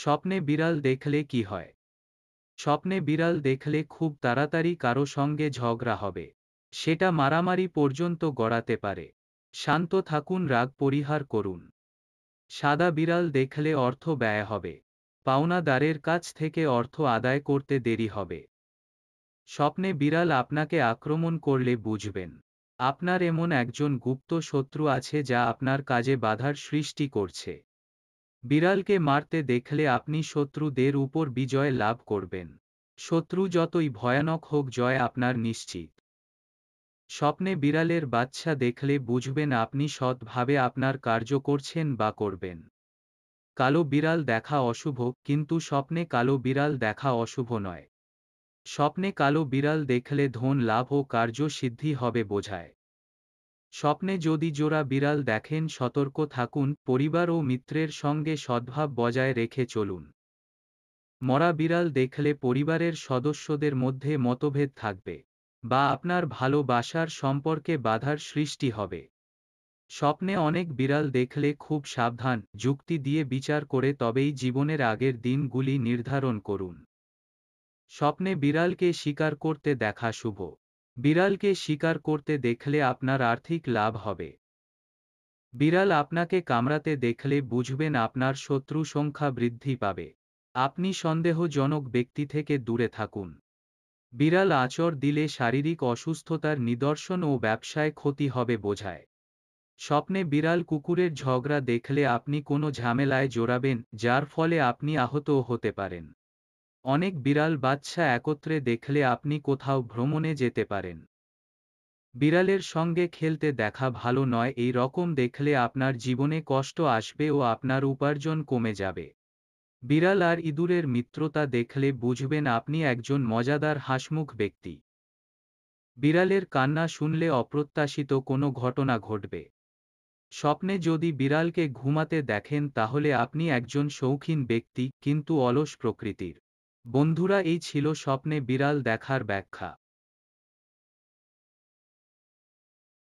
স্বপ্নে বিড়াল দেখলে কি হয় স্বপ্নে বিড়াল দেখলে খুব তাড়াতাড়ি কারো সঙ্গে ঝগড়া হবে সেটা মারামারি পর্যন্ত গড়াতে পারে শান্ত থাকুন রাগ পরিহার করুন সাদা বিড়াল দেখলে অর্থ ব্যয় হবে পাওনাদারের কাছ থেকে অর্থ আদায় করতে দেরি হবে স্বপ্নে বিড়াল আপনাকে আক্রমণ করলে বুঝবেন আপনার এমন একজন গুপ্ত শত্রু আছে যা আপনার কাজে বাধার সৃষ্টি করছে বিড়ালকে মারতে দেখলে আপনি শত্রুদের উপর বিজয় লাভ করবেন শত্রু যতই ভয়ানক হোক জয় আপনার নিশ্চিত স্বপ্নে বিড়ালের বাচ্চা দেখলে বুঝবেন আপনি সৎভাবে আপনার কার্য করছেন বা করবেন কালো বিড়াল দেখা অশুভ কিন্তু স্বপ্নে কালো বিড়াল দেখা অশুভ নয় স্বপ্নে কালো বিড়াল দেখলে ধন লাভ ও কার্য সিদ্ধি হবে বোঝায় স্বপ্নে যদি জোড়া বিড়াল দেখেন সতর্ক থাকুন পরিবার ও মিত্রের সঙ্গে সদ্ভাব বজায় রেখে চলুন মরা বিড়াল দেখলে পরিবারের সদস্যদের মধ্যে মতভেদ থাকবে বা আপনার ভালোবাসার সম্পর্কে বাধার সৃষ্টি হবে স্বপ্নে অনেক বিড়াল দেখলে খুব সাবধান যুক্তি দিয়ে বিচার করে তবেই জীবনের আগের দিনগুলি নির্ধারণ করুন স্বপ্নে বিড়ালকে শিকার করতে দেখা শুভ বিড়ালকে শিকার করতে দেখলে আপনার আর্থিক লাভ হবে বিড়াল আপনাকে কামড়াতে দেখলে বুঝবেন আপনার শত্রু সংখ্যা বৃদ্ধি পাবে আপনি সন্দেহজনক ব্যক্তি থেকে দূরে থাকুন বিড়াল আচর দিলে শারীরিক অসুস্থতার নিদর্শন ও ব্যবসায় ক্ষতি হবে বোঝায় স্বপ্নে বিড়াল কুকুরের ঝগড়া দেখলে আপনি কোনো ঝামেলায় জোরাবেন যার ফলে আপনি আহত হতে পারেন অনেক বিড়াল বাচ্চা একত্রে দেখলে আপনি কোথাও ভ্রমণে যেতে পারেন বিড়ালের সঙ্গে খেলতে দেখা ভালো নয় এই রকম দেখলে আপনার জীবনে কষ্ট আসবে ও আপনার উপার্জন কমে যাবে বিড়াল আর ইঁদুরের মিত্রতা দেখলে বুঝবেন আপনি একজন মজাদার হাসমুখ ব্যক্তি বিড়ালের কান্না শুনলে অপ্রত্যাশিত কোনো ঘটনা ঘটবে স্বপ্নে যদি বিড়ালকে ঘুমাতে দেখেন তাহলে আপনি একজন শৌখিন ব্যক্তি কিন্তু অলস প্রকৃতির বন্ধুরা এই ছিল স্বপ্নে বিড়াল দেখার ব্যাখ্যা